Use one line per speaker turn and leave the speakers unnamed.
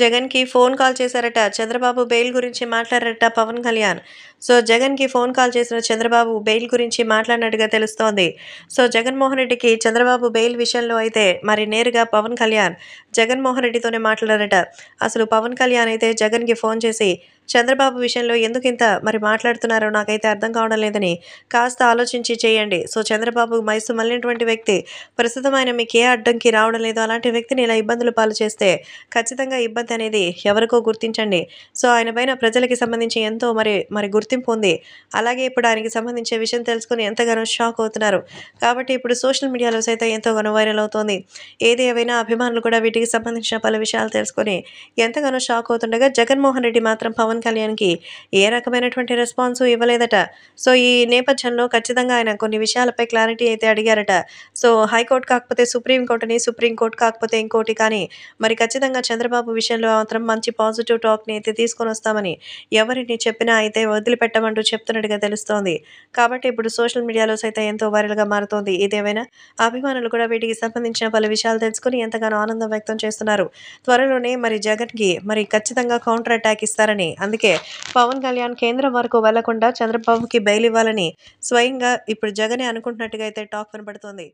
జగన్కి phone call చేశారట Chandrababu bail గురించి మాట్లాడారట పవన్ కళ్యాణ్ సో జగన్కి ఫోన్ కాల్ చేసిన చంద్రబాబు బెయిల్ గురించి మాట్లాడినట్టుగా తెలుస్తోంది సో జగన్మోహన్ రెడ్డికి చంద్రబాబు బెయిల్ విషయంలో అయితే మరి నేరుగా పవన్ కళ్యాణ్ జగన్మోహన్ రెడ్డితోనే మాట్లాడారట అసలు పవన్ కళ్యాణ్ అయితే జగన్కి ఫోన్ చేసి చంద్రబాబు విషయంలో ఎందుకు ఇంత మరి మాట్లాడుతున్నారో నాకైతే అర్థం కావడం లేదని కాస్త ఆలోచించి చేయండి సో చంద్రబాబు మైసు మళ్ళినటువంటి వ్యక్తి ప్రస్తుతం ఆయన మీకు ఏ అడ్డంకి రావడం లేదు అలాంటి వ్యక్తిని ఇలా ఇబ్బందులు పాలు చేస్తే ఖచ్చితంగా ఇబ్బంది అనేది ఎవరికో గుర్తించండి సో ఆయన పైన ప్రజలకి సంబంధించి ఎంతో మరి మరి గుర్తింపు ఉంది అలాగే ఇప్పుడు ఆయనకి సంబంధించే విషయం తెలుసుకుని ఎంతగానో షాక్ అవుతున్నారు కాబట్టి ఇప్పుడు సోషల్ మీడియాలో సైతం ఎంతోగానో వైరల్ అవుతోంది ఏది ఏవైనా అభిమానులు కూడా వీటికి సంబంధించిన పలు విషయాలు తెలుసుకొని ఎంతగానో షాక్ అవుతుండగా జగన్మోహన్ రెడ్డి మాత్రం పవన్ కళ్యాణ్కి ఏ రకమైనటువంటి రెస్పాన్స్ ఇవ్వలేదట సో ఈ నేపథ్యంలో ఖచ్చితంగా ఆయన కొన్ని విషయాలపై క్లారిటీ అయితే అడిగారట సో హైకోర్టు కాకపోతే సుప్రీంకోర్టుని సుప్రీంకోర్టు కాకపోతే ఇంకోటి కానీ మరి ఖచ్చితంగా చంద్రబాబు విషయంలో మాత్రం మంచి పాజిటివ్ టాక్ని అయితే తీసుకొని వస్తామని ఎవరిని చెప్పినా అయితే వదిలిపెట్టమంటూ చెప్తున్నట్టుగా తెలుస్తోంది కాబట్టి ఇప్పుడు సోషల్ మీడియాలో సైతం ఎంతో వైరల్గా మారుతోంది ఇదేమైనా అభిమానులు కూడా వీటికి సంబంధించిన పలు విషయాలు తెలుసుకుని ఎంతగానో ఆనందం వ్యక్తం చేస్తున్నారు త్వరలోనే మరి జగన్కి మరి ఖచ్చితంగా కౌంటర్ అటాక్ ఇస్తారని అందుకే పవన్ కళ్యాణ్ కేంద్రం వరకు వెళ్లకుండా చంద్రబాబుకి బెయిల్ ఇవ్వాలని స్వయంగా ఇప్పుడు జగనే అనుకుంటున్నట్టుగా అయితే టాక్ వినబడుతోంది